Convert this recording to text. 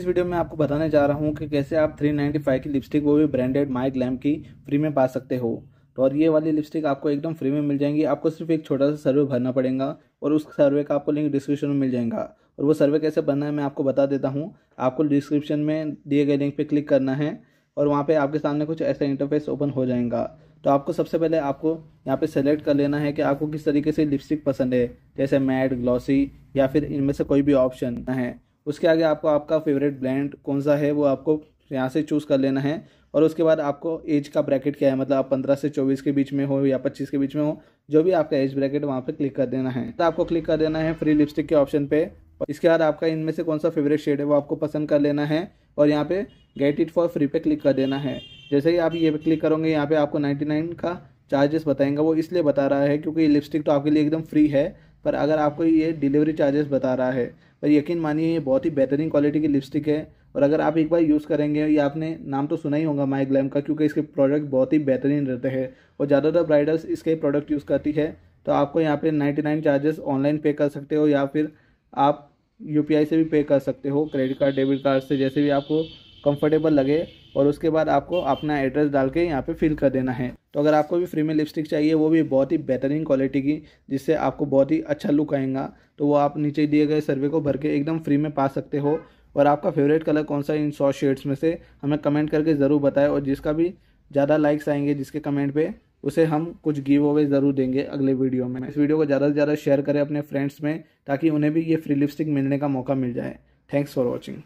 इस वीडियो में आपको बताने जा रहा हूँ कि कैसे आप 395 की लिपस्टिक वो भी ब्रांडेड माइक लैम की फ्री में पा सकते हो तो और ये वाली लिपस्टिक आपको एकदम फ्री में मिल जाएंगी आपको सिर्फ एक छोटा सा सर्वे भरना पड़ेगा और उस सर्वे का आपको लिंक डिस्क्रिप्शन में मिल जाएगा और वो सर्वे कैसे भरना है मैं आपको बता देता हूँ आपको डिस्क्रिप्शन में दिए गए लिंक पर क्लिक करना है और वहाँ पर आपके सामने कुछ ऐसा इंटरफेस ओपन हो जाएगा तो आपको सबसे पहले आपको यहाँ पे सेलेक्ट कर लेना है कि आपको किस तरीके से लिपस्टिक पसंद है जैसे मैट ग्लॉसी या फिर इनमें से कोई भी ऑप्शन है उसके आगे आपको आपका फेवरेट ब्रांड कौन सा है वो आपको यहाँ से चूज़ कर लेना है और उसके बाद आपको एज का ब्रैकेट क्या है मतलब आप पंद्रह से चौबीस के बीच में हो या पच्चीस के बीच में हो जो भी आपका एज ब्रैकेट वहाँ पे क्लिक कर देना है तो आपको क्लिक कर देना है फ्री लिपस्टिक के ऑप्शन पे इसके बाद आपका इनमें से कौन सा फेवरेट शेड है वो आपको पसंद कर लेना है और यहाँ पे गेट इट फॉर फ्री पे क्लिक कर देना है जैसे ही आप ये पे क्लिक करोगे यहाँ पे आपको 99 का चार्जेस बताएंगे वो इसलिए बता रहा है क्योंकि ये लिपस्टिक तो आपके लिए एकदम फ्री है पर अगर आपको ये डिलीवरी चार्जेस बता रहा है पर यकीन मानिए ये बहुत ही बेहतरीन क्वालिटी की लिपस्टिक है और अगर आप एक बार यूज़ करेंगे या आपने नाम तो सुना ही होगा माई ग्लैम का क्योंकि इसके प्रोडक्ट बहुत ही बेहतरीन रहते हैं और ज़्यादातर ब्राइडल्स इसके प्रोडक्ट यूज़ करती है तो आपको यहाँ पे 99 चार्जेस ऑनलाइन पे कर सकते हो या फिर आप यूपीआई से भी पे कर सकते हो क्रेडिट कार्ड डेबिट कार्ड से जैसे भी आपको कंफर्टेबल लगे और उसके बाद आपको अपना एड्रेस डाल के यहाँ पे फिल कर देना है तो अगर आपको भी फ्री में लिपस्टिक चाहिए वो भी बहुत ही बेहतरीन क्वालिटी की जिससे आपको बहुत ही अच्छा लुक आएगा तो वो आप नीचे दिए गए सर्वे को भर के एकदम फ्री में पा सकते हो और आपका फेवरेट कलर कौन सा इन सौ शेड्स में से हमें कमेंट करके ज़रूर बताएं और जिसका भी ज़्यादा लाइक्स आएंगे जिसके कमेंट पर उसे हम कुछ गिव अवे ज़रूर देंगे अगले वीडियो में इस वीडियो को ज़्यादा से ज़्यादा शेयर करें अपने फ्रेंड्स में ताकि उन्हें भी ये फ्री लिपस्टिक मिलने का मौका मिल जाए थैंक्स फॉर वॉचिंग